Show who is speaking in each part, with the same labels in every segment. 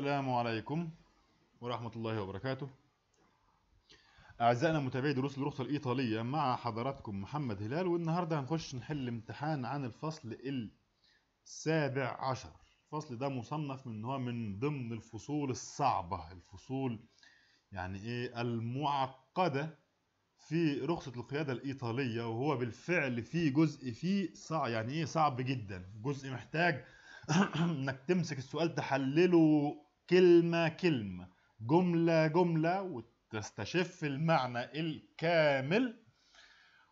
Speaker 1: السلام عليكم ورحمة الله وبركاته أعزائنا متابعي دروس الرخصة الإيطالية مع حضراتكم محمد هلال والنهاردة هنخش نحل امتحان عن الفصل السابع عشر الفصل ده مصنف من هو من ضمن الفصول الصعبة الفصول يعني إيه المعقدة في رخصة القيادة الإيطالية وهو بالفعل في جزء فيه صعب يعني إيه صعب جدا جزء محتاج انك تمسك السؤال تحلله كلمة كلمة جملة جملة وتستشف المعنى الكامل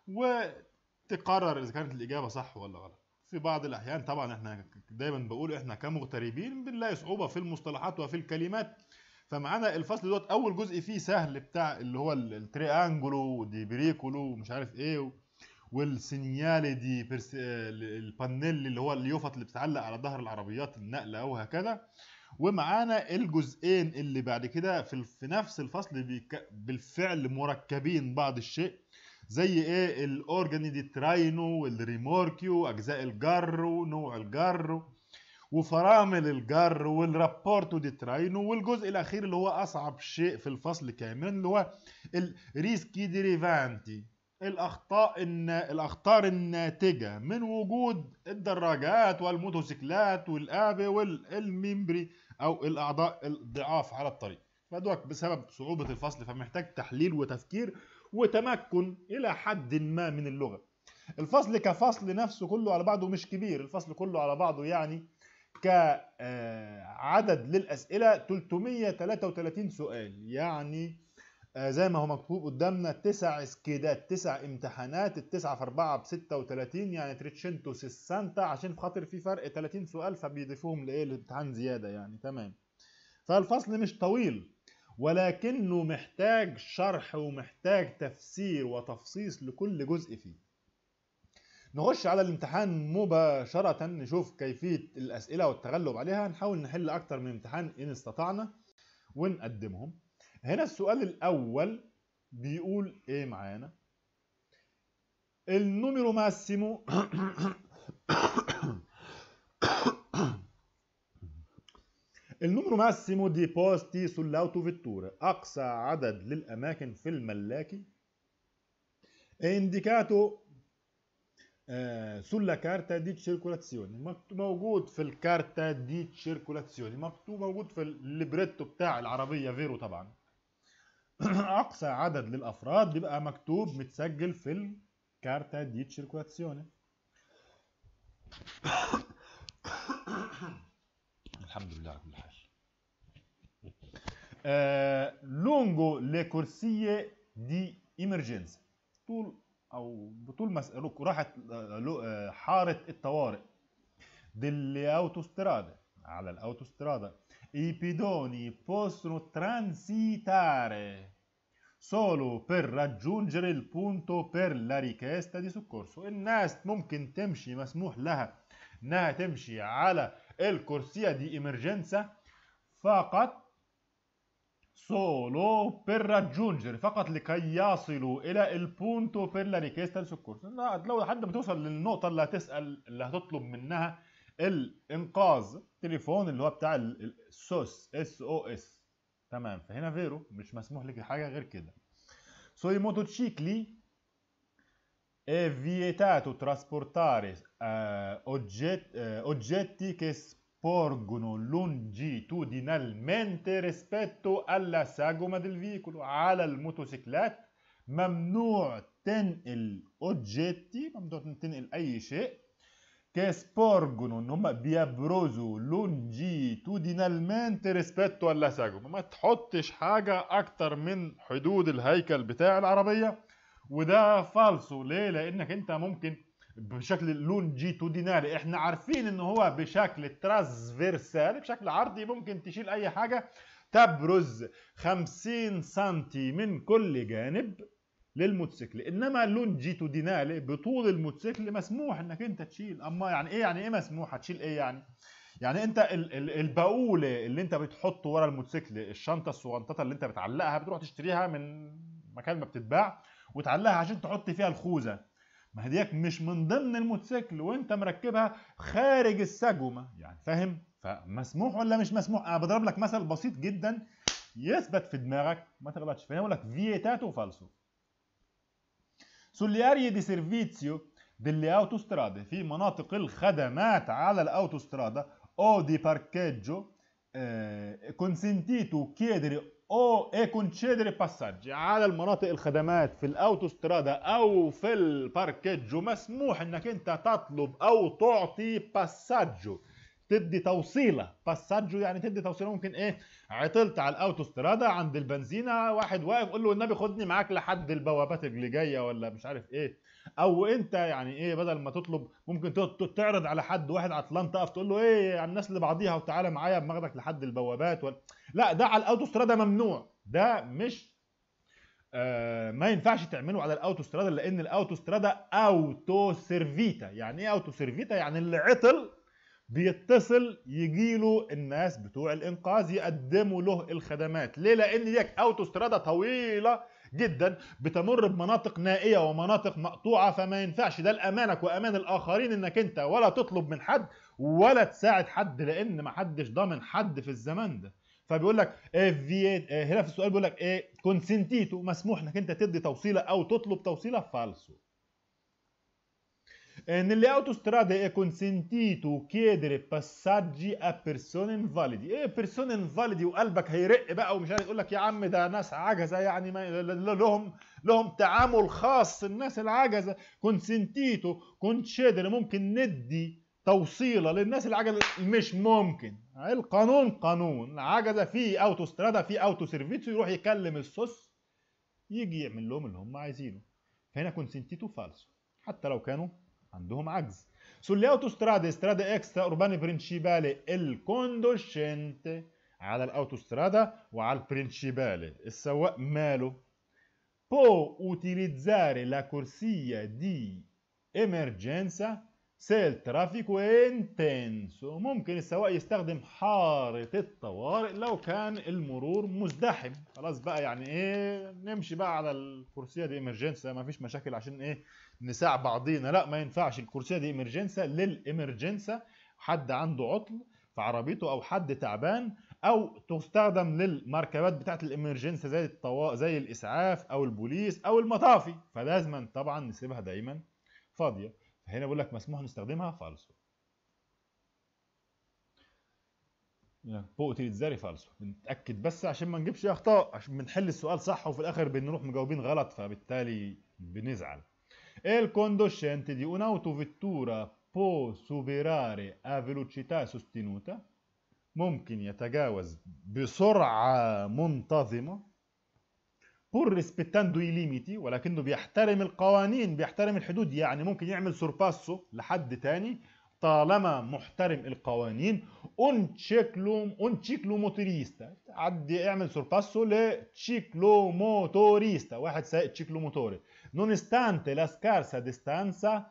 Speaker 1: وتقرر إذا كانت الإجابة صح ولا غلط في بعض الأحيان طبعا إحنا دايما بقول إحنا كمغتربين بنلاقي صعوبة في المصطلحات وفي الكلمات فمعانا الفصل دوت أول جزء فيه سهل بتاع اللي هو التريانجلو بريكولو ومش عارف إيه والسينيالي دي البانيل اللي هو اليوفط اللي بتتعلق على ظهر العربيات النقله وهكذا ومعانا الجزئين اللي بعد كده في, نفس الفصل بالفعل مركبين بعض الشيء زي ايه دي تراينو والريموركيو اجزاء الجر ونوع الجر وفرامل الجر والرابورتو دي تراينو والجزء الاخير اللي هو اصعب شيء في الفصل كامل اللي هو الريسكي ديريفانتي الأخطاء الأخطار الناتجة من وجود الدراجات والموتوسيكلات والآبي والميمبري أو الأعضاء الضعاف على الطريق فدوك بسبب صعوبة الفصل فمحتاج تحليل وتفكير وتمكن إلى حد ما من اللغة الفصل كفصل نفسه كله على بعضه مش كبير الفصل كله على بعضه يعني كعدد آه، للأسئلة 333 سؤال يعني آه، زي ما هو مكتوب قدامنا تسع سكيدات تسع امتحانات التسعة في أربعة ب 36 يعني تريتشنتو 60 عشان خاطر في فرق 30 سؤال فبيضيفوهم لإيه الامتحان زيادة يعني تمام فالفصل مش طويل ولكنه محتاج شرح ومحتاج تفسير وتفصيص لكل جزء فيه نخش على الامتحان مباشرة نشوف كيفية الأسئلة والتغلب عليها نحاول نحل أكتر من امتحان إن استطعنا ونقدمهم هنا السؤال الأول بيقول إيه معانا؟ النوميرو ماسيمو Il ماسيمو دي بوستي سولاوتو sull'autovettura, أقصى عدد للأماكن في الملاكي, إنديكاتو آه، سولا كارتا sulla carta di circolazione, موجود في الكارتا دي circolazione, مكتوب موجود في الليبريتو بتاع العربية فيرو طبعا. اقصى عدد للافراد بيبقى مكتوب متسجل في الكارتا دي تشيركولاتسيوني الحمد لله على كل حال آه، لونجو لي كورسيه دي ايمرجنس طول او بطول ما راحت آه، آه، حارة الطوارئ دي الاوتوسترادة على الاوتوسترادة i pedoni possono transitare solo per raggiungere il punto per la richiesta di soccorso الناس ممكن تمشي مسموح لها انها تمشي على الكرسية دي emergenza فقط solo per raggiungere فقط لكي يصلوا الى il punto per la richiesta di soccorso لو لحد ما توصل للنقطة اللي هتسأل اللي هتطلب منها الانقاذ تليفون اللي هو بتاع السوس اس او اس تمام فهنا فيرو مش مسموح لك حاجه غير كده سوي motocicli è vietato trasportare اوجيتي آه، ogget, eh, oggetti che sporgono longitudinalmente rispetto alla sagoma del veicolo على الموتوسيكلات ممنوع تنقل اوجيتي ممنوع تنقل اي شيء che sporgono, non, ma vi abroso longitudinalmente rispetto alla sagoma. Ma ساجوم ما تحطش حاجة أكتر من حدود الهيكل بتاع العربية وده فالسو ليه؟ لأنك أنت ممكن بشكل لونجيتودينالي احنا عارفين ان هو بشكل ترانسفيرسال بشكل عرضي ممكن تشيل اي حاجه تبرز 50 سم من كل جانب للموتوسيكل انما اللونجيتودينالي بطول الموتوسيكل مسموح انك انت تشيل اما يعني ايه يعني ايه مسموح هتشيل ايه يعني يعني انت البقوله اللي انت بتحطه ورا الموتوسيكل الشنطه الصغنططه اللي انت بتعلقها بتروح تشتريها من مكان ما بتتباع وتعلقها عشان تحط فيها الخوذه ما هديك مش من ضمن الموتوسيكل وانت مركبها خارج السجومه يعني فاهم فمسموح ولا مش مسموح انا بضرب لك مثل بسيط جدا يثبت في دماغك ما تغلطش فانا بقول لك فيتاتو فالسو sulle aree di servizio delle autostrade في مناطق الخدمات على الاوتوسترادا o di parcheggio eh, consentito chiedere o e concedere passaggi على المناطق الخدمات في الاوتوسترادا او في الباركيجو مسموح انك انت تطلب او تعطي باساجو تدي توصيله باساجو يعني تدي توصيله ممكن ايه عطلت على الاوتوسترادا عند البنزينه واحد واقف قول له النبي خدني معاك لحد البوابات اللي جايه ولا مش عارف ايه او انت يعني ايه بدل ما تطلب ممكن تعرض على حد واحد عطلان تقف تقول له ايه على يعني الناس اللي بعضيها وتعالى معايا بماخدك لحد البوابات ولا لا ده على الاوتوسترادا ممنوع ده مش آه ما ينفعش تعمله على الاوتوسترادا لان الاوتوسترادا اوتو سيرفيتا يعني ايه اوتو سيرفيتا يعني اللي عطل بيتصل يجيله الناس بتوع الانقاذ يقدموا له الخدمات ليه لان ديك اوتوسترادا طويله جدا بتمر بمناطق نائيه ومناطق مقطوعه فما ينفعش ده لامانك وامان الاخرين انك انت ولا تطلب من حد ولا تساعد حد لان ما حدش ضامن حد في الزمان ده فبيقول لك إيه، إيه، إيه، هنا في السؤال بيقول لك ايه كونسنتيتو مسموح انك انت تدي توصيله او تطلب توصيله فالسو Eh, nelle autostrade è consentito chiedere passaggi a persone invalidi ايه persone invalidi وقلبك هيرق بقى ومش عارف يقول لك يا عم ده ناس عجزه يعني ما لهم لهم تعامل خاص الناس العجزه كونسنتيتو concedere ممكن ندي توصيله للناس العجزه مش ممكن القانون قانون عجزه في اوتوسترادا في اوتو سيرفيتو يروح يكلم السوس يجي يعمل لهم اللي هم عايزينه فهنا كونسنتيتو فالسو حتى لو كانوا عندهم عجز sulle autostrade strade extra urbane principali il conducente على الاوتوسترادا وعلى البرينشيبالي السواق ماله può utilizzare la corsia di emergenza سيل ترافيك وين تنسو ممكن السواق يستخدم حارة الطوارئ لو كان المرور مزدحم خلاص بقى يعني ايه نمشي بقى على الكرسية دي امرجنسا ما فيش مشاكل عشان ايه نساع بعضينا لا ما ينفعش الكرسية دي امرجنسا للامرجنسا حد عنده عطل في عربيته او حد تعبان او تستخدم للمركبات بتاعه الامرجنسي زي الطوا... زي الاسعاف او البوليس او المطافي فلازما طبعا نسيبها دايما فاضيه فهنا بقول لك مسموح نستخدمها فالسو يعني فوق تيتزاري فالسو بنتاكد بس عشان ما نجيبش اخطاء عشان بنحل السؤال صح وفي الاخر بنروح مجاوبين غلط فبالتالي بنزعل il اون di un'autovettura può superare a velocità sostenuta ممكن يتجاوز بسرعة منتظمة pur rispettando i limiti ولكنه بيحترم القوانين بيحترم الحدود يعني ممكن يعمل سورباسو لحد تاني طالما محترم القوانين اون تشيكلو اون تشيكلو موتوريستا عدي اعمل سورباسو لتشيكلو موتوريستا واحد سايق تشيكلو موتوري نون ستانتي لا سكارسا ديستانسا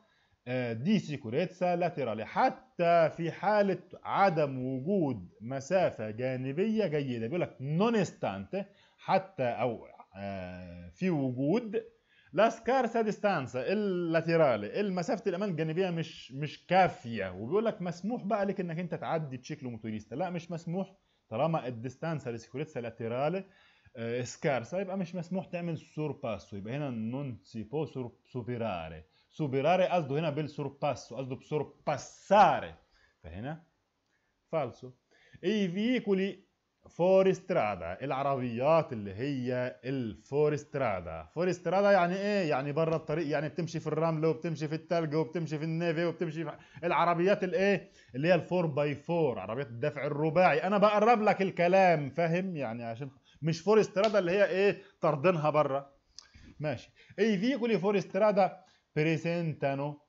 Speaker 1: آه، دي سيكوريتسا لاتيرالي حتى في حالة عدم وجود مسافة جانبية جيدة بيقول لك نون حتى او آه، في وجود لا سكارسا ديستانسا اللاتيرالي المسافه الامان الجانبيه مش مش كافيه وبيقول لك مسموح بقى لك انك انت تعدي بشكل موتوريستا لا مش مسموح طالما الديستانسا لسيكوريتسا لاتيرالي آه، سكارسا يبقى مش مسموح تعمل سورباسو يبقى هنا نون بو سوبيراري سوبيراري قصده هنا بالسورباسو قصده بسورباساري فهنا فالسو اي ايكولي فورسترادا العربيات اللي هي الفورسترادا فورسترادا يعني ايه يعني برا الطريق يعني بتمشي في الرمل وبتمشي في التلج وبتمشي في النيفي وبتمشي في العربيات الايه اللي هي الفور باي فور عربيات الدفع الرباعي انا بقرب لك الكلام فاهم يعني عشان مش فورسترادا اللي هي ايه طردنها برا ماشي اي فيكولي فورسترادا بريزنتانو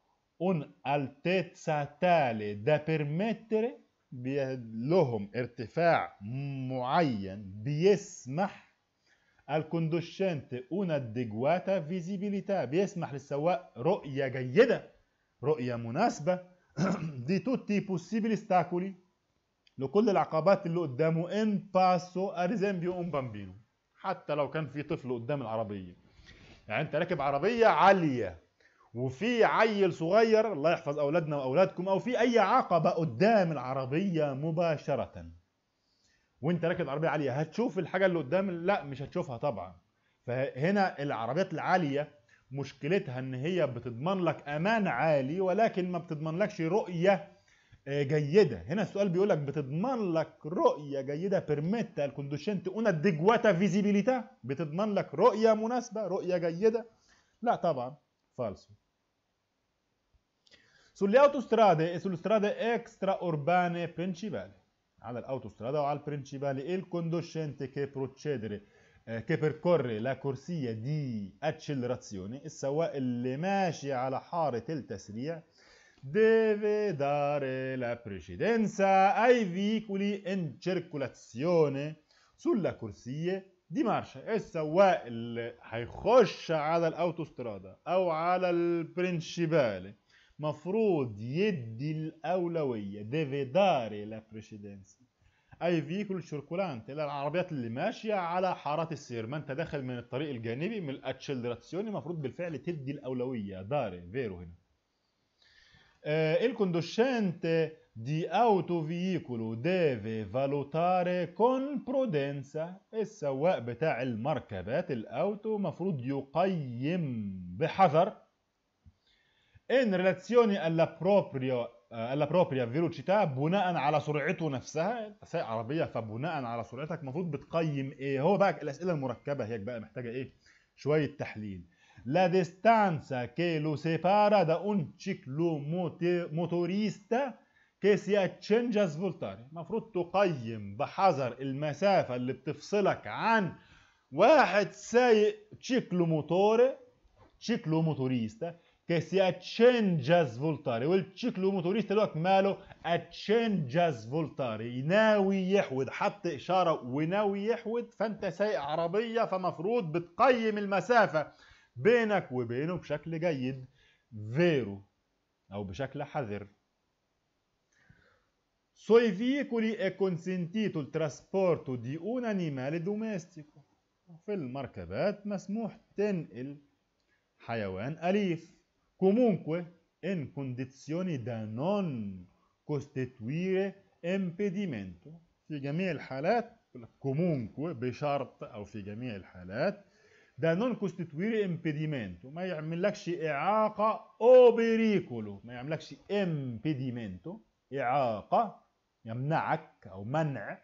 Speaker 1: un altezza tale da permettere لهم ارتفاع معين بيسمح الكوندوشنت اون ديجواتا فيزيبيليتا بيسمح للسواق رؤية جيدة رؤية مناسبة دي توتي بوسيبيلي استاكولي لكل العقبات اللي قدامه ان باسو اريزامبيو اون بامبينو حتى لو كان في طفل قدام العربية يعني انت راكب عربية عالية وفي عيل صغير الله يحفظ اولادنا واولادكم او في اي عقبه قدام العربيه مباشره وانت راكب عربيه عاليه هتشوف الحاجه اللي قدام لا مش هتشوفها طبعا فهنا العربيات العاليه مشكلتها ان هي بتضمن لك امان عالي ولكن ما بتضمنلكش رؤيه آه، جيده هنا السؤال بيقول لك بتضمن لك رؤيه جيده بيرميتا الكونديشنت اون ديجواتا فيزيبيليتا بتضمن لك رؤيه مناسبه رؤيه جيده لا طبعا فالسو sulle autostrade e sulle strade extraurbane principali. All'autostrada o al principale il conducente che procedere eh, che percorre la corsia di accelerazione, السواق اللي ماشي على حارة التسريع deve dare la precedenza ai veicoli in circolazione sulla corsia di دي مارشا السواق il هيخش على الاوتوسترادا o على principale. مفروض يدي الأولوية ديفي داري لا precedenza أي فيكل circolante العربيات اللي ماشية على حارات السير ما أنت داخل من الطريق الجانبي من الأتشلراتسيوني مفروض بالفعل تدي الأولوية داري فيرو هنا الكوندوشنت اوتو فييكولو ديفي فالوتاري كون برودنسا السواق بتاع المركبات الاوتو مفروض يقيم بحذر e in relazione alla, propria alla propria velocità بناء على سرعته نفسها سايق عربيه فبناء على سرعتك المفروض بتقيم ايه هو بقى الاسئله المركبه هيك بقى محتاجه ايه شويه تحليل La distanza che lo separa da un ciclomotorista che si accinge a svoltare المفروض تقيم بحذر المسافة اللي بتفصلك عن واحد سايق تشيكلو موتوري تشيكلو موتوريستا che si accende a svoltare والشكل موتوريستا الوقت ماله accende a svoltare ناوي يحود حط إشارة وناوي يحود فأنت سايق عربية فمفروض بتقيم المسافة بينك وبينه بشكل جيد فيرو أو بشكل حذر سو اي فيكولي اي كونسنتيتو trasporto دي اون انيمال دوميستيكو في المركبات مسموح تنقل حيوان أليف comunque in condizioni da non costituire impedimento في جميع الحالات comunque بشرط أو في جميع الحالات ده non costituire impedimento ما يعملكش إعاقة أو بريكولو ما يعملكش impedimento إعاقة يمنعك أو منع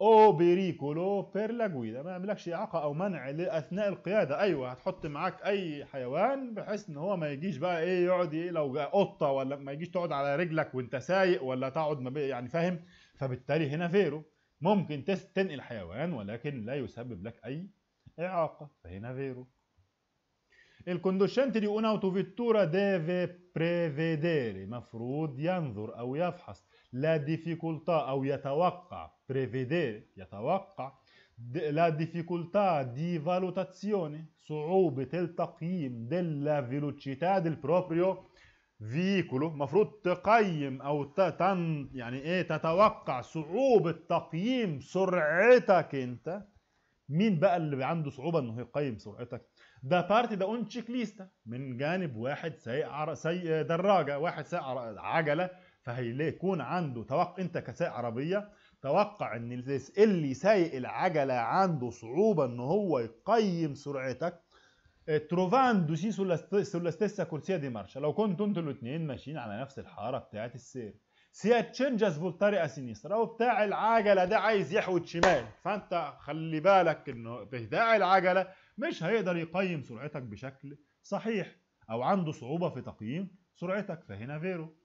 Speaker 1: او بيريكولو بير لا جويدا ما يعملكش اعاقه او منع اثناء القياده ايوه هتحط معاك اي حيوان بحيث ان هو ما يجيش بقى ايه يقعد ايه لو قطه ولا ما يجيش تقعد على رجلك وانت سايق ولا تقعد ما يعني فاهم فبالتالي هنا فيرو ممكن تنقل حيوان ولكن لا يسبب لك اي اعاقه فهنا فيرو الكوندوشنت دي اون فيتورا ديفي بريفيديري مفروض ينظر او يفحص لا ديفيكولتا أو يتوقع بريفيدي يتوقع لا ديفيكولتا دي فالوتاسيوني صعوبة التقييم ديلا فيلوتشيتا ديل بروبريو فيكولو مفروض تقيم او تن يعني ايه تتوقع صعوبة تقييم سرعتك انت مين بقى اللي عنده صعوبة انه يقيم سرعتك ده بارتي ده اون تشيك ليستا من جانب واحد سايق سايق دراجة واحد سايق عجلة فهيلاقي يكون عنده توقع انت كسائق عربيه توقع ان اللي سايق العجله عنده صعوبه ان هو يقيم سرعتك اه، تروفان سي سولا ستيسا كورسيا دي مارشا لو كنتوا انتوا الاثنين ماشيين على نفس الحاره بتاعه السير سي تشينجز بطريقه سينيسترا وبتاع العجله ده عايز يحود شمال فانت خلي بالك انه بتاع العجله مش هيقدر يقيم سرعتك بشكل صحيح او عنده صعوبه في تقييم سرعتك فهنا فيرو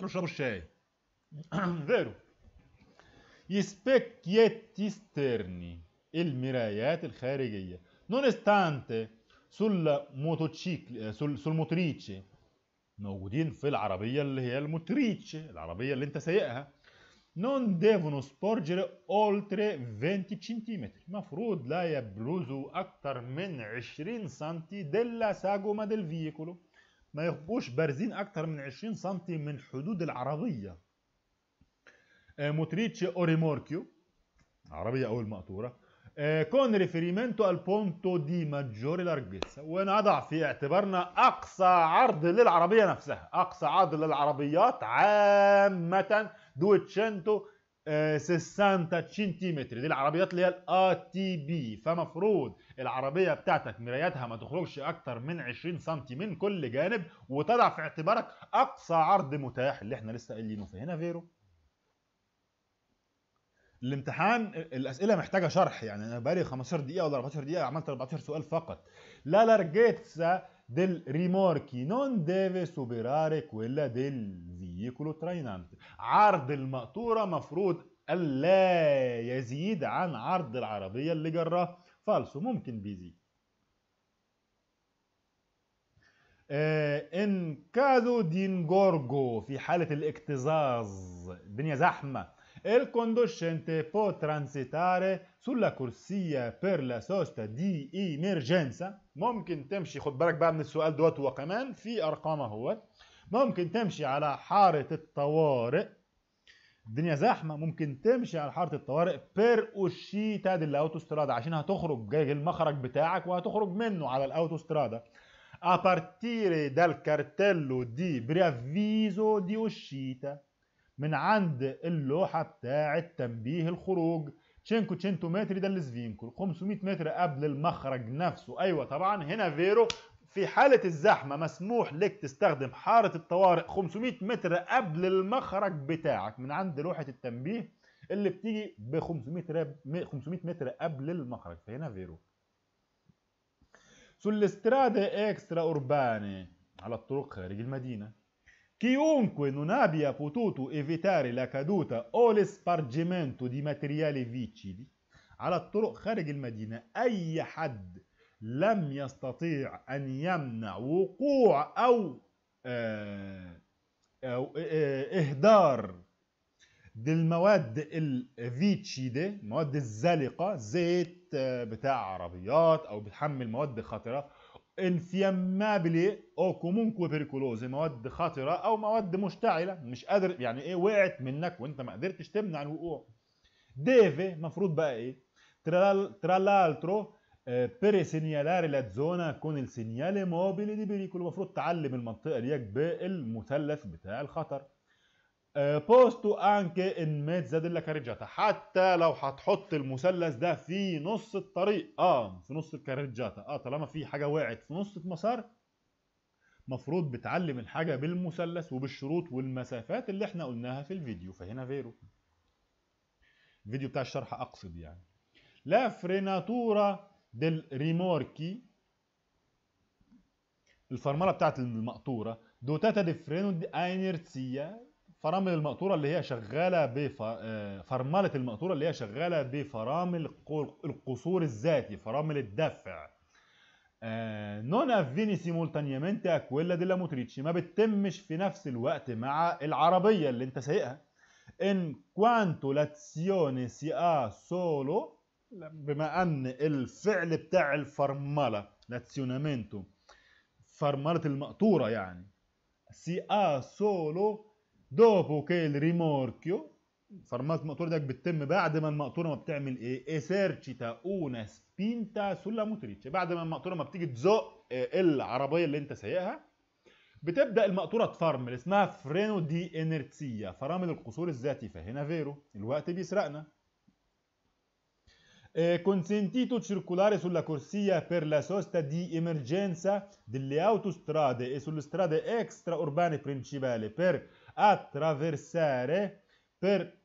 Speaker 1: ruszał się. غيره specchietti esterni e il miraiet eh, nonostante sul motociclo eh, sul, sul motrice موجودين في العربية اللي هي الموتريتش العربية اللي انت سايقها non devono sporgere oltre 20 cm مفروض لا يبرزوا أكثر من 20 سم della sagoma del veicolo ما يبقوش بارزين اكتر من 20 سم من حدود العربيه آه، موتريتش اوريموركيو عربيه اول مقطوره آه، كون ريفيريمنتو البونتو دي ماجوري لارجيسا ونضع في اعتبارنا اقصى عرض للعربيه نفسها اقصى عرض للعربيات عامه دويتشنتو 60 آه، سنتيمتر دي العربيات اللي هي الاي تي بي فمفروض العربيه بتاعتك مراياتها ما تخرجش اكتر من 20 سم من كل جانب وتضع في اعتبارك اقصى عرض متاح اللي احنا لسه قايلينه فهنا فيرو الامتحان الاسئله محتاجه شرح يعني انا بقالي 15 دقيقه ولا 14 دقيقه عملت 14 سؤال فقط لا لا رجعت del rimorchi non deve superare quella del veicolo trainante عرض المقطورة مفروض ألا يزيد عن عرض العربية اللي جراه فالسو ممكن بيزيد إن كادو جورجو في حالة الاكتظاظ الدنيا زحمة e il condoscente può transitare sulla corsia per la sosta di emergenza ممكن تمشي خد بالك بقى من السؤال دوت هو كمان في ارقام اهوت ممكن تمشي على حاره الطوارئ الدنيا زحمه ممكن تمشي على حاره الطوارئ بير اوشيتا دي ديلاوتوسترادا عشان هتخرج جاي المخرج بتاعك وهتخرج منه على الاوتوسترادا a partire dal cartello di preavviso di uscita من عند اللوحة بتاعة تنبيه الخروج تشينكو تشينتو متر ده اللي سفينكو 500 متر قبل المخرج نفسه ايوه طبعا هنا فيرو في حالة الزحمة مسموح لك تستخدم حارة الطوارئ 500 متر قبل المخرج بتاعك من عند لوحة التنبيه اللي بتيجي ب 500 متر قبل المخرج فهنا فيرو سولسترادا اكسترا اورباني على الطرق خارج المدينة Chiunque non abbia potuto evitare la caduta o l'espargimento di materiali vicini على الطرق خارج المدينة أي حد لم يستطيع أن يمنع وقوع أو, أو آه، آه، آه، إهدار للمواد الفيتشيدة المواد الزلقة زيت بتاع عربيات أو بتحمل مواد خطرة انفيامابلي او كومونكو بيركولوزي مواد خطره او مواد مشتعله مش قادر يعني ايه وقعت منك وانت ما قدرتش تمنع الوقوع ديفي المفروض بقى ايه ترال ترالالترو eh, لا زونا كون السينيالي موبيلي دي بيريكولو المفروض تعلم المنطقه ديك بالمثلث بتاع الخطر آه، بوستو انكي ان ميتزا ديلا كاريجاتا حتى لو هتحط المثلث ده في نص الطريق اه في نص الكاريجاتا اه طالما في حاجه وقعت في نص المسار مفروض بتعلم الحاجه بالمثلث وبالشروط والمسافات اللي احنا قلناها في الفيديو فهنا فيرو الفيديو بتاع الشرح اقصد يعني لا فريناتورا ديل ريموركي الفرمله بتاعت المقطوره دوتاتا دي فرينو دي انيرتسيا فرامل المقطوره اللي هي شغاله بفرمله آه، المقطوره اللي هي شغاله بفرامل القصور الذاتي فرامل الدفع نون آه، افيني simultaneamente a ديلا موتريتشي ما بتتمش في نفس الوقت مع العربيه اللي انت سايقها ان كوانتو لاتسيوني سي ha سولو بما ان الفعل بتاع الفرمله لاتسيونامنتو فرمله المقطوره يعني سي ا سولو dopo che il farmaco motori ده بتتم بعد ما المقطوره ما بتعمل ايه esercita una spinta sulla motrice بعد ما المقطوره ما بتيجي تزق العربيه اللي انت سايقها بتبدا المقطوره تفرمل اسمها فرينو دي انرتسيا فرامل القصور الذاتي فهنا فيرو الوقت بيسرقنا consentito circolare sulla corsia per la sosta di emergenza delle autostrade e sulle strade extraurbane principali per اترافيرساري بير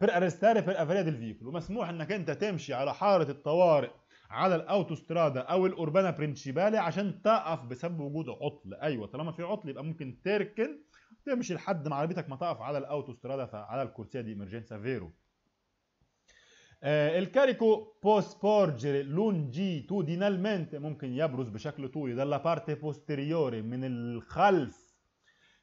Speaker 1: بير ارستاري بير افريا ديل فيكول ومسموح انك انت تمشي على حاره الطوارئ على الاوتوسترادا او الاوربانا برينشيبالي عشان تقف بسبب وجود عطل ايوه طالما في عطل يبقى ممكن تركن تمشي لحد ما عربيتك ما تقف على الاوتوسترادا على الكورسيا دي امرجنسا فيرو آه الكاريكو بوسبورجري لونجيتودينالمنت ممكن يبرز بشكل طولي ده لابارتي بوستيريوري من الخلف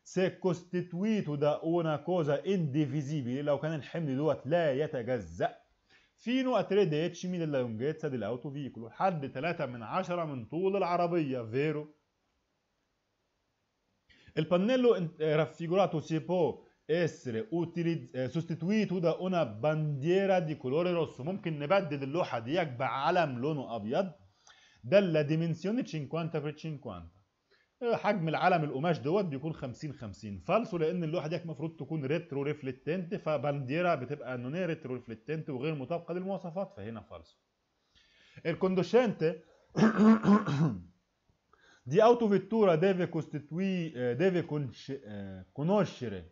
Speaker 1: سي كوستيتويتو دا اونا كوزا انديفيزيبل لو كان الحمل دوت لا يتجزا فينو اتريديتش من اللونجيتسا دي الاوتو فيكلو حد 3 من 10 من طول العربيه فيرو البانيلو رافيجوراتو سي بو اسر اوتيليز سوستيتويتو دا اونا بانديرا دي كولور روسو ممكن نبدل اللوحه ديك بعلم لونه ابيض ده لا ديمنسيون 50 في 50 حجم العلم القماش دوت بيكون 50 50 فالسو لان اللوحه دي المفروض تكون ريترو ريفلكتنت فبانديرا بتبقى نوني ريترو ريفلكتنت وغير مطابقه للمواصفات فهنا فالسو الكوندوشنت دي اوتو فيتورا ديفي كوستتوي ديفي كونش كونوشري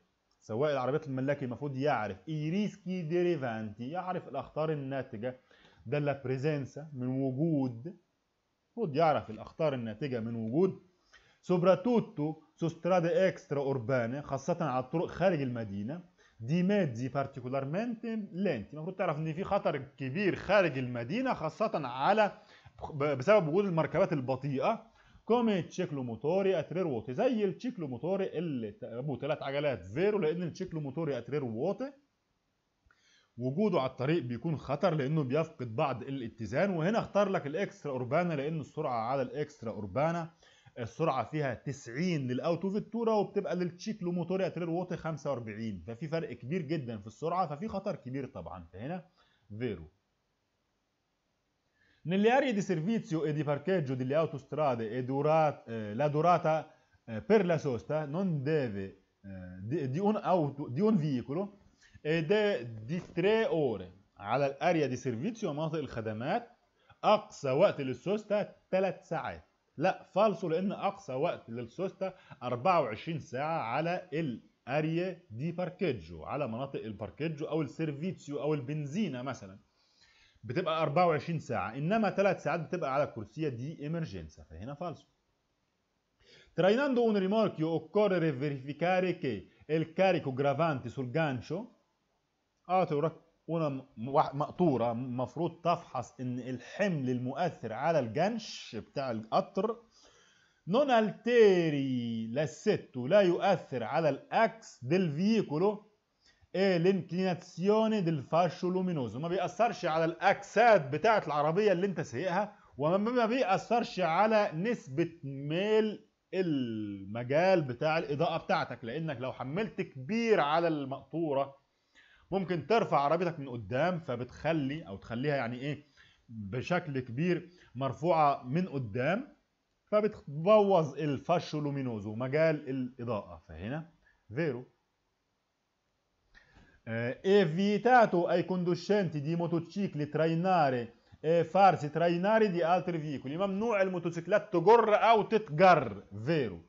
Speaker 1: سواق العربيات الملاكي المفروض يعرف ايريسكي ديريفانتي يعرف الاخطار الناتجه دالا بريزنسا من وجود المفروض يعرف الاخطار الناتجه من وجود soprattutto su strade extraurbane, خاصة على الطرق خارج المدينة دي مادي بارتيكولارمنت لانتي المفروض تعرف ان في خطر كبير خارج المدينة خاصة على بسبب وجود المركبات البطيئة كومي تشيكلو موتوري اترير ووتي زي التشيكلو موتوري اللي ابو ثلاث عجلات فيرو لان التشيكلو موتوري اترير ووتي وجوده على الطريق بيكون خطر لانه بيفقد بعض الاتزان وهنا اختار لك الاكسترا اوربانا لان السرعه على الاكسترا اوربانا السرعه فيها 90 للاوتو فيتورا وبتبقى للتشيكلو موتوريا تريل ووتي 45 ففي فرق كبير جدا في السرعه ففي خطر كبير طبعا فهنا فيرو Nell'aree di servizio e دي parcheggio delle autostrade e eh, durata, eh, la لا دوراتا بير لا سوستا نون ديفي دي di, دي دي auto, di دي دي دي è di 3 ore على الأريا دي سيرفيتسيو مناطق الخدمات أقصى وقت للسوستا 3 ساعات لا فالسو لان اقصى وقت للسوستا 24 ساعه على الاريا دي باركيجو على مناطق الباركيجو او السيرفيتسيو او البنزينه مثلا بتبقى 24 ساعه انما 3 ساعات بتبقى على كرسيه دي ايمرجنسا فهنا فالسو Trainando un rimorchio occorre verificare che il carico gravante sul gancio, ah, ونم مقطوره مفروض تفحص ان الحمل المؤثر على الجنش بتاع القطر نون التيري لاسيتو لا يؤثر على الاكس ديل فييكولو ايه الانكليناسيوني ديل فاشو لومينوزو ما بيأثرش على الاكسات بتاعه العربيه اللي انت سايقها وما بيأثرش على نسبه ميل المجال بتاع الاضاءه بتاعتك لانك لو حملت كبير على المقطوره ممكن ترفع عربيتك من قدام فبتخلي او تخليها يعني ايه بشكل كبير مرفوعه من قدام فبتبوظ الفاشو لومينوزو مجال الاضاءه فهنا فيرو evitato ai conducenti di motocicli trainare e farsi trainare di altri veicoli ممنوع الموتوسيكلات تجر او تتجر فيرو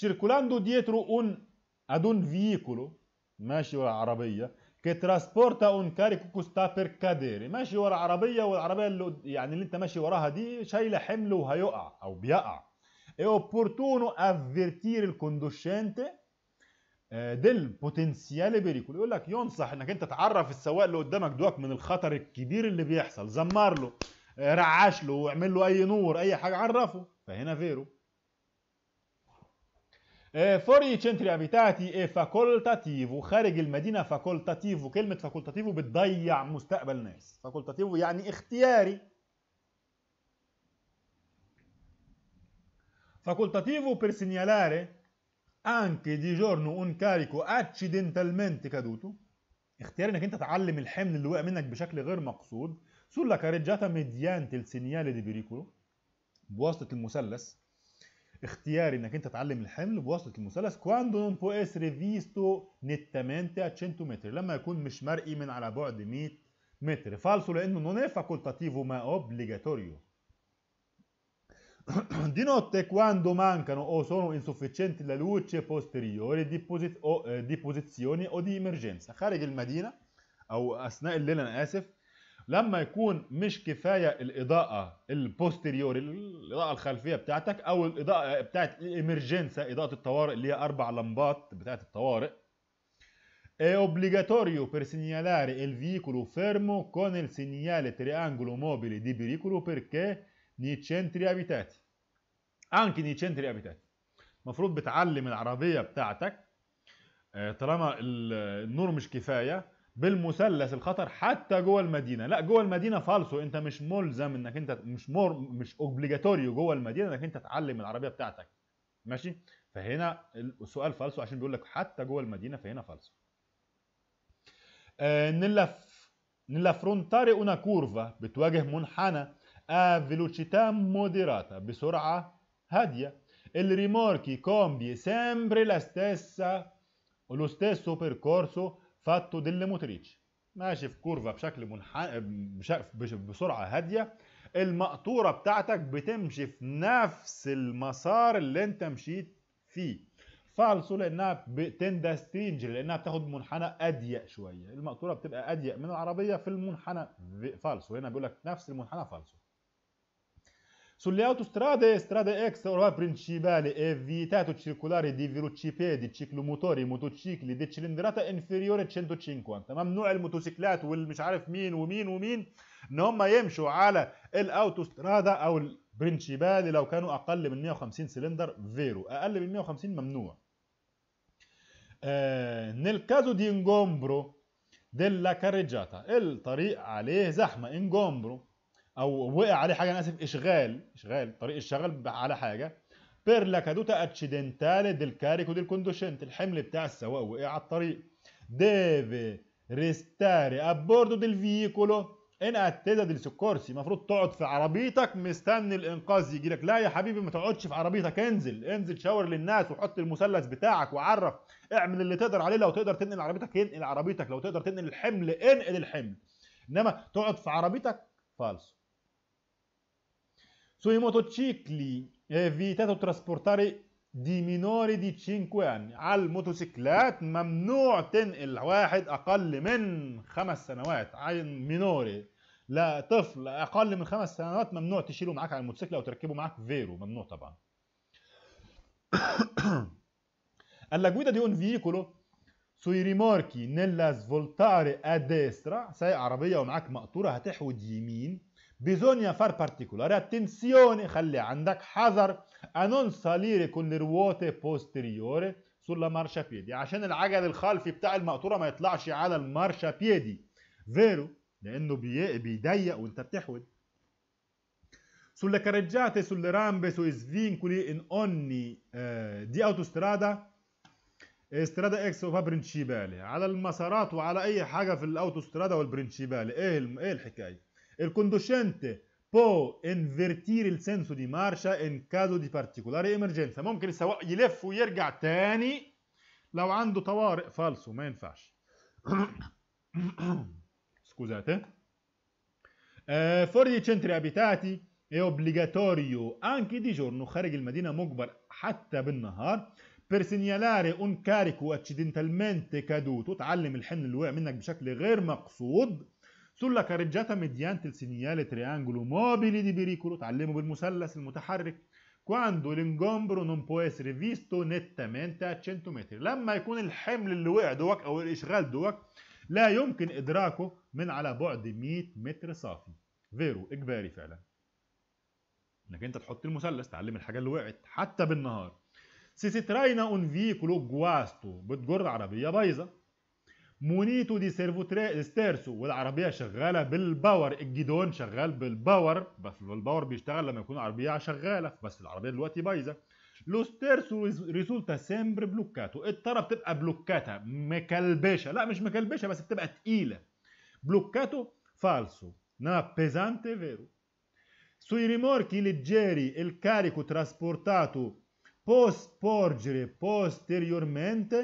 Speaker 1: circolando dietro un ad un veicolo ماشي ورا عربيه كي تراسبورتا اون كاريكو كوستا بيركاديري ماشي ورا عربيه والعربيه اللي يعني اللي انت ماشي وراها دي شايله حمل وهيقع او بيقع اي اوبورتونو افيرتير الكوندوشينتي ديل بوتنسيالي بيريكول يقول لك ينصح انك انت تعرف السواق اللي قدامك دوك من الخطر الكبير اللي بيحصل زمر له آه، رعاش له واعمل له اي نور اي حاجه عرفه فهنا فيرو فوري تشنتري ابيتاتي اي فاكولتاتيفو خارج المدينه فاكولتاتيفو كلمه فاكولتاتيفو بتضيع مستقبل ناس فاكولتاتيفو يعني اختياري فاكولتاتيفو بير سينيالاري انكي دي جورنو ان كاريكو اتشيدنتالمنتي كادوتو اختياري انك انت تعلم الحمل اللي وقع منك بشكل غير مقصود سولا كاريجاتا ميديانت السينيالي دي بريكولو بواسطه المثلث اختياري انك انت تعلم الحمل بواسطه المثلث quando non può essere visto nettamente a 100 متر لما يكون مش مرئي من على بعد 100 متر فالسو لانه non è facoltativo ma obbligatorio di notte quando mancano o sono insufficienti la luce posteriore di, posi- o, eh, di posizione o di emergenza خارج المدينه او اثناء الليل انا اسف لما يكون مش كفايه الاضاءه البوستيريور الاضاءه الخلفيه بتاعتك او الاضاءه بتاعت الامرجنسا اضاءه الطوارئ اللي هي اربع لمبات بتاعت الطوارئ È obbligatorio per segnalare il veicolo fermo con il segnale triangolo mobile di pericolo perché nei centri abitati. Anche nei المفروض بتعلم العربية بتاعتك طالما النور مش كفاية بالمثلث الخطر حتى جوه المدينه لا جوه المدينه فالسو انت مش ملزم انك انت مش مور مش اوبليجاتوريو جوه المدينه انك انت تعلم العربيه بتاعتك ماشي فهنا السؤال فالسو عشان بيقول لك حتى جوه المدينه فهنا فالسو نلف نلا فرونتاري اونا كورفا بتواجه منحنى ا فيلوشيتا موديراتا بسرعه هاديه الريموركي كومبي سامبري لا ستيسا ولو ستيسو بيركورسو فاتو ديل موتريتش ماشي في كورفا بشكل منح... بش... بسرعه هاديه المقطوره بتاعتك بتمشي في نفس المسار اللي انت مشيت فيه فالسو لانها بتندا سترينجر لانها بتاخد منحنى اضيق شويه المقطوره بتبقى اضيق من العربيه في المنحنى فالسو هنا بيقول لك نفس المنحنى فالسو Sulle autostrade, strade extra ormai principali è vietato circolare di velocipedi, ciclomotori, motocicli di cilindrata inferiore a 150 ممنوع الموتوسيكلات والمش عارف مين ومين ومين ان هم يمشوا على الاوتوسترادا او البرنشيبالي لو كانوا اقل من 150 سلندر vero. اقل من 150 ممنوع آه nel caso di ingombro della carreggiata الطريق عليه زحمه ingombro او وقع عليه حاجه انا اسف اشغال اشغال طريق الشغل على حاجه بير لا كادوتا اتشيدنتالي ديل كاريكو ديل كوندوشنت الحمل بتاع السواق وقع على الطريق ديفي ريستاري ابوردو ديل فييكولو ان اتيزا ديل سكورسي المفروض تقعد في عربيتك مستني الانقاذ يجي لك لا يا حبيبي ما تقعدش في عربيتك انزل انزل شاور للناس وحط المثلث بتاعك وعرف اعمل اللي تقدر عليه لو تقدر تنقل عربيتك انقل عربيتك لو تقدر تنقل الحمل انقل الحمل انما تقعد في عربيتك فالص Sui motocicli è e vietato trasportare di minori di 5 يعني على الموتوسيكلات ممنوع تنقل واحد اقل من خمس سنوات عين minore لا طفل اقل من خمس سنوات ممنوع تشيله معاك على الموتوسيكل او تركبه معاك فيرو ممنوع طبعا alla guida di un veicolo sui rimorchi nella svoltare a destra سايق عربيه ومعاك مقطوره هتحود يمين Bisogna far particolare attenzione, خلي عندك حذر a non salire con le ruote posteriori sulla marciapiedi عشان العجل الخلفي بتاع المقطورة ما يطلعش على المارشابيدي vero لأنه بي... بيضيق وأنت بتحود sulle carreggiate, sulle rampe, sui svincoli in ogni eh, di autostrada استرادا اكس وفا برنشيبالي على المسارات وعلى اي حاجه في الاوتوسترادا والبرنشيبالي ايه ايه الحكايه Il conducente può invertire il senso di marcia in caso di particolare emergenza ممكن السواق يلف ويرجع تاني لو عنده طوارئ فالسو ما ينفعش scusate eh, fuori dai centri abitati è obbligatorio anche di giorno خارج المدينة مجبر حتى بالنهار per segnalare un carico accidentalmente caduto تعلم الحمل اللي وقع منك بشكل غير مقصود Sulla carreggiata mediante il segnale triangolo mobile di pericolo, tagliamo per musallas il mutaharrik, quando l'ingombro non può essere visto nettamente a 100 متر لما يكون الحمل اللي وقع دوك او الاشغال دوك لا يمكن ادراكه من على بعد 100 متر صافي Vero, اجباري فعلا انك انت تحط المثلث تعلم الحاجه اللي وقعت حتى بالنهار تراينا اون فيكولو جواستو بتجر عربيه بايظه مونيتو دي سيرفوتري ستيرسو والعربيه شغاله بالباور الجدون شغال بالباور بس الباور بيشتغل لما يكون العربيه شغاله بس العربيه دلوقتي بايظه لو ستيرسو ريزولتا سيمبر بلوكاتو الطاره بتبقى بلوكاتا مكلبشه لا مش مكلبشه بس بتبقى تقيله بلوكاتو فالسو نا بيزانتي فيرو sui rimorchi leggeri il carico trasportato può sporgere posteriormente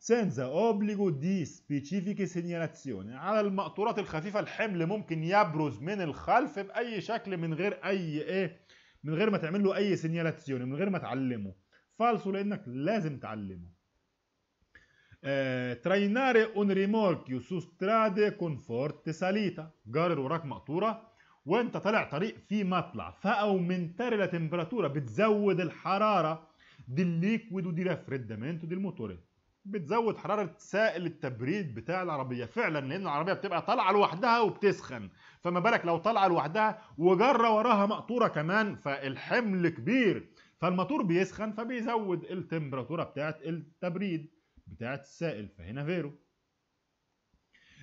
Speaker 1: senza obbligo di specifiche segnalazioni على المقطورات الخفيفة الحمل ممكن يبرز من الخلف بأي شكل من غير أي إيه من غير ما تعمل له أي سينيالاتسيون من غير ما تعلمه فالسو لأنك لازم تعلمه تريناري اون ريموركيو سو سترادي كونفورت ساليتا جارر وراك مقطورة وانت طالع طريق في مطلع فاومنتاري لا تمبراتورا بتزود الحرارة دي الليكويد ودي ريفريدمنت دي الموتورين بتزود حراره سائل التبريد بتاع العربيه فعلا لان العربيه بتبقى طالعه لوحدها وبتسخن فما بالك لو طالعه لوحدها وجره وراها مقطوره كمان فالحمل كبير فالموتور بيسخن فبيزود التمبراتوره بتاعه التبريد بتاعه السائل فهنا فيرو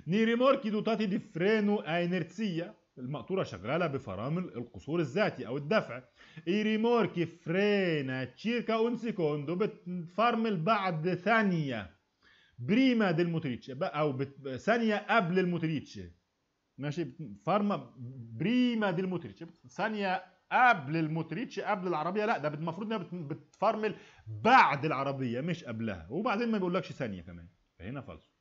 Speaker 1: ني دوتاتي دي فرينو انرتسيا المقطورة شغالة بفرامل القصور الذاتي أو الدفع اي ريموركي فرينا تشيركا اون سيكوندو بتفرمل بعد ثانية بريما ديل موتريتش أو ثانية قبل الموتريتش ماشي فارما بريما ديل موتريتش ثانية قبل الموتريتش قبل العربية لا ده المفروض انها بتفرمل بعد العربية مش قبلها وبعدين ما بيقولكش ثانية كمان فهنا فالصو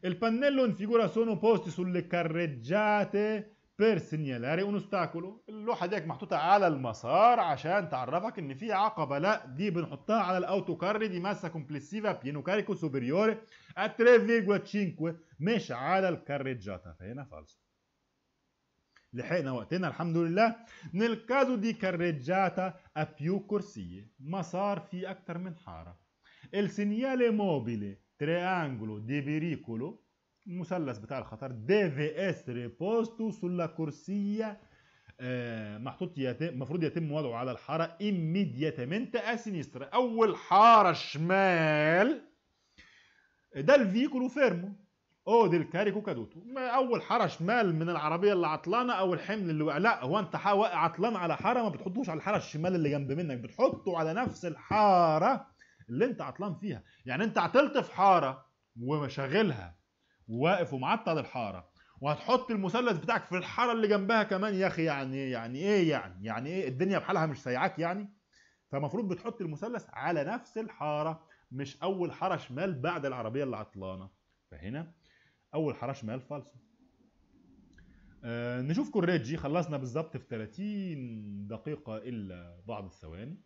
Speaker 1: Il pannello in figura sono posti sulle carreggiate per segnalare un ostacolo اللوحة ديك محطوطة على المسار عشان تعرفك إن في عقبة لا دي بنحطها على الأوتو كارري دي ماسا كومبلسيفا بينو كاريكو سوبريوري a 3.5 مش على الكاريجاتا فهنا فالص لحقنا وقتنا الحمد لله nel caso di carreggiata a più corsie مسار في أكتر من حارة il segnale mobile triangolo di pericolo المثلث بتاع الخطر دي في اس ريبوستو سولا كورسيا محطوط يتم المفروض يتم وضعه على الحارة immediatamente اسينيسترا أول حارة شمال ده الفيكولو فيرمو او دي الكاريكو كادوتو أول حارة شمال من العربية اللي عطلانة أو الحمل اللي لا هو أنت عطلان على حارة ما بتحطوش على الحارة الشمال اللي جنب منك بتحطه على نفس الحارة اللي انت عطلان فيها يعني انت عطلت في حاره ومشغلها وواقف ومعطل الحاره وهتحط المثلث بتاعك في الحاره اللي جنبها كمان يا اخي يعني يعني ايه يعني يعني ايه الدنيا بحالها مش سايعاك يعني فمفروض بتحط المثلث على نفس الحاره مش اول حاره شمال بعد العربيه اللي عطلانه فهنا اول حاره شمال فالصه آه نشوف كوريجي خلصنا بالظبط في 30 دقيقه الا بعض الثواني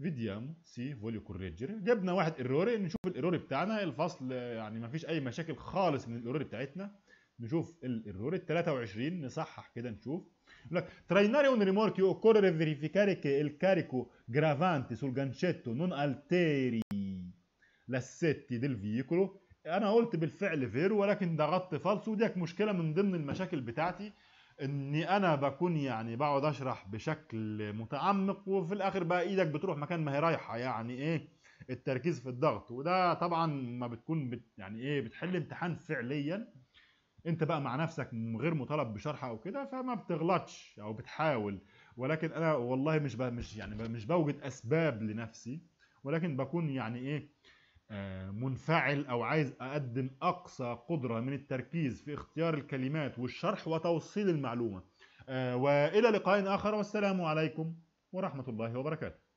Speaker 1: فيديام سي فوليو كوريجر جبنا واحد ايرور نشوف الايرور بتاعنا الفصل يعني ما فيش اي مشاكل خالص من الايرور بتاعتنا نشوف الايرور ال 23 نصحح كده نشوف يقول لك trainare اون ريمورك يو كورر فيريفيكاري كي الكاريكو جرافانتي سول جانشيتو نون التيري لاسيتي ديل فييكولو انا قلت بالفعل فيرو ولكن ضغطت فالسو وديك مشكله من ضمن المشاكل بتاعتي اني انا بكون يعني بقعد اشرح بشكل متعمق وفي الاخر بقى ايدك بتروح مكان ما هي رايحه يعني ايه التركيز في الضغط وده طبعا ما بتكون بت يعني ايه بتحل امتحان فعليا انت بقى مع نفسك غير مطالب بشرح او كده فما بتغلطش او بتحاول ولكن انا والله مش مش يعني مش بوجد اسباب لنفسي ولكن بكون يعني ايه منفعل او عايز اقدم اقصى قدره من التركيز في اختيار الكلمات والشرح وتوصيل المعلومه آه، والى لقاء اخر والسلام عليكم ورحمه الله وبركاته